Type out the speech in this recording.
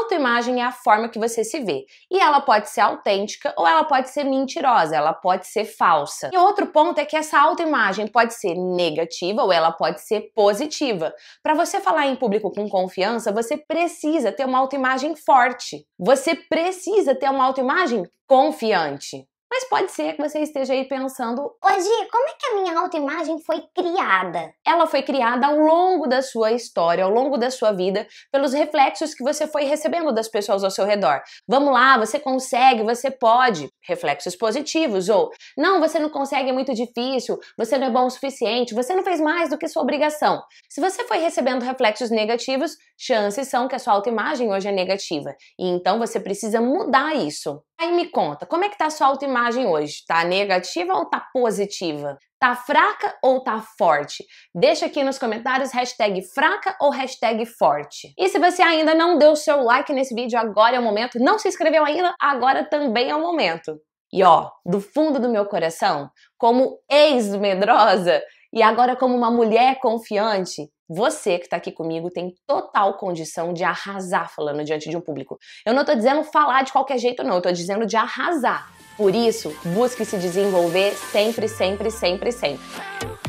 autoimagem é a forma que você se vê. E ela pode ser autêntica ou ela pode ser mentirosa, ela pode ser falsa. E outro ponto é que essa autoimagem pode ser negativa ou ela pode ser positiva. Para você falar em público com confiança, você precisa ter uma autoimagem forte. Você precisa ter uma autoimagem confiante. Mas pode ser que você esteja aí pensando: hoje como é que a minha autoimagem foi criada? Ela foi criada ao longo da sua história, ao longo da sua vida, pelos reflexos que você foi recebendo das pessoas ao seu redor. Vamos lá, você consegue, você pode. Reflexos positivos. Ou, não, você não consegue, é muito difícil, você não é bom o suficiente, você não fez mais do que sua obrigação. Se você foi recebendo reflexos negativos, chances são que a sua autoimagem hoje é negativa. E então você precisa mudar isso. Aí me conta, como é que tá a sua autoimagem? imagem hoje? Tá negativa ou tá positiva? Tá fraca ou tá forte? Deixa aqui nos comentários hashtag fraca ou hashtag forte. E se você ainda não deu seu like nesse vídeo, agora é o momento. Não se inscreveu ainda, agora também é o momento. E ó, do fundo do meu coração, como ex-medrosa e agora como uma mulher confiante, você que está aqui comigo tem total condição de arrasar falando diante de um público. Eu não estou dizendo falar de qualquer jeito, não. Eu tô dizendo de arrasar. Por isso, busque se desenvolver sempre, sempre, sempre, sempre.